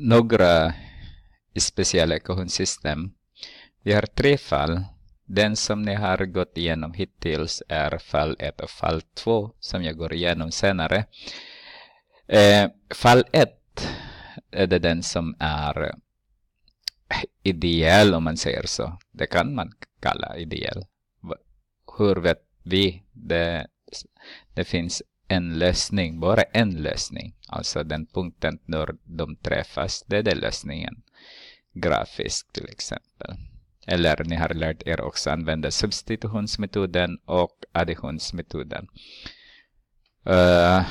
några speciella equationssystem. Vi har tre fall. Den som ni har gått igenom hittills är fall 1 och fall 2 som jag går igenom senare. Eh, fall 1 är det den som är ideell om man säger så. Det kan man kalla ideell. Hur vet vi? Det, det finns en lösning, bara en lösning. Alltså den punkten när de träffas, det är den lösningen. Grafiskt till exempel. Eller ni har lärt er också använda substitutionsmetoden och additionsmetoden. Uh,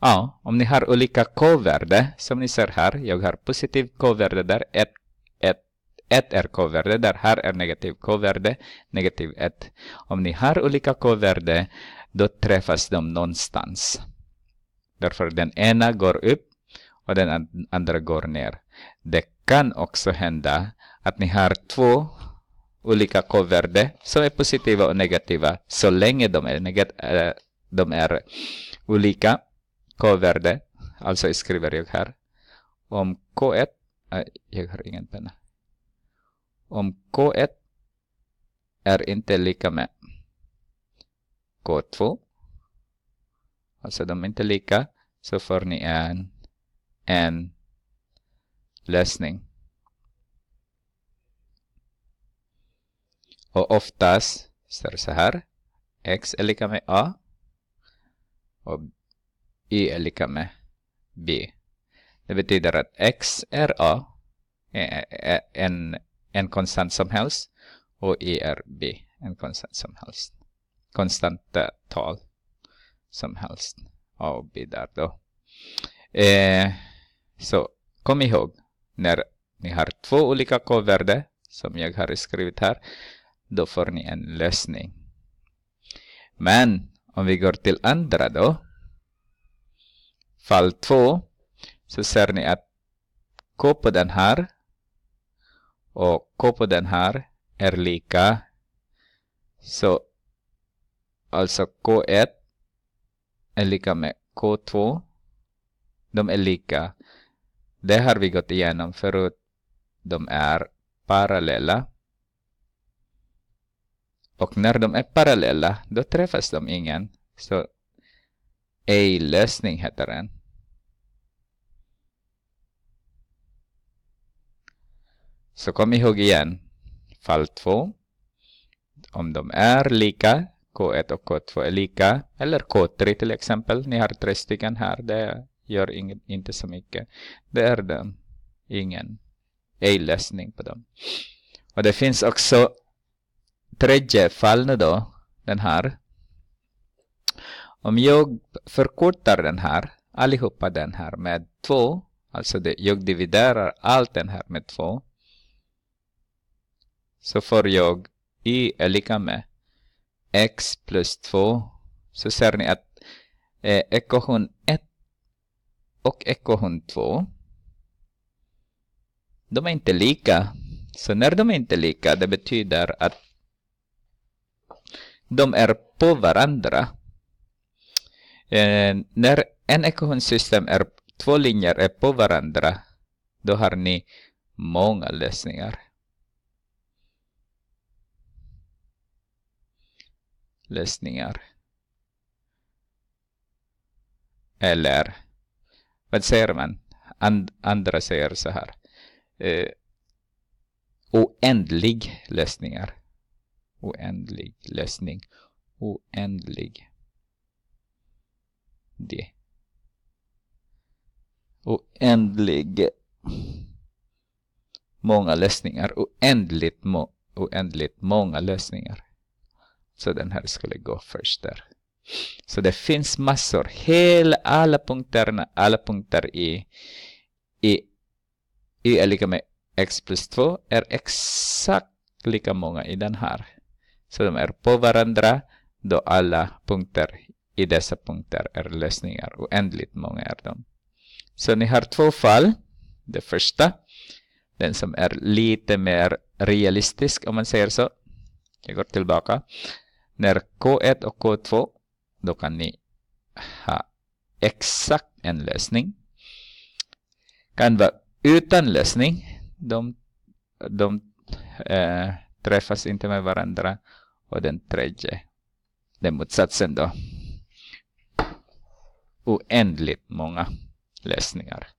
ja, om ni har olika k-värde, som ni ser här, jag har positiv k-värde där, 1, är k-värde, där här är negativ k-värde, negativ 1. Om ni har olika k-värde då träffas de någonstans. Därför den ena går upp och den andra går ner. Det kan också hända att ni har två olika k-värde som är positiva och negativa så länge de är, negat äh, de är olika k-värde. Alltså skriver jag här. Om k1, äh, eh, jag har ingen penna. Om k1 är inte lika med K2, alltså de är inte lika, så får ni e, e, e, en, en lösning. Och oftast står det så här. X är lika med A. Och Y är lika med B. Det betyder att X är A. En, en konstant som helst. Och Y är B. En konstant som helst konstanta tal som helst och bidrar då. Eh, så kom ihåg när ni har två olika k-värden som jag har skrivit här då får ni en lösning. Men om vi går till andra då fall 2 så ser ni att k på den här och k på den här är lika så alltså K1 är lika med K2. De är lika. Det har vi gått igenom förut. De är parallella. Och när de är parallella, då träffas de ingen. Så A-lösning heter den. Så kom ihåg igen, fall 2. Om de är lika K1 och K2 är lika. Eller K3 till exempel. Ni har tre stycken här. Det gör inget, inte så mycket. Det är den. Ingen ej lösning på dem. Och det finns också tredje fall nu då. Den här. Om jag förkortar den här, allihopa den här med två, alltså det, jag dividerar allt den här med två, så får jag y är lika med x plus 2 så ser ni att eh, ekvation 1 och ekvation 2 de är inte lika. Så när de är inte lika, det betyder att de är på varandra. Eh, när en ekvationssystem är två linjer är på varandra, då har ni många lösningar. lösningar. Eller vad säger man? And, andra säger så här. Eh, oändlig lösningar. Oändlig lösning. Oändlig. Det. Oändlig. Många lösningar. Oändligt, må, oändligt många lösningar. Så den här skulle gå först där. Så det finns massor. Hela, alla punkterna, alla punkter i, y är lika med x plus 2 är exakt lika många i den här. Så de är på varandra då alla punkter i dessa punkter är lösningar. Oändligt många är de. Så ni har två fall. Det första, den som är lite mer realistisk om man säger så. Jag går tillbaka. När K1 och K2 då kan ni ha exakt en lösning. Kan vara utan lösning. De, de eh, träffas inte med varandra. Och den tredje, den motsatsen då. Oändligt många lösningar.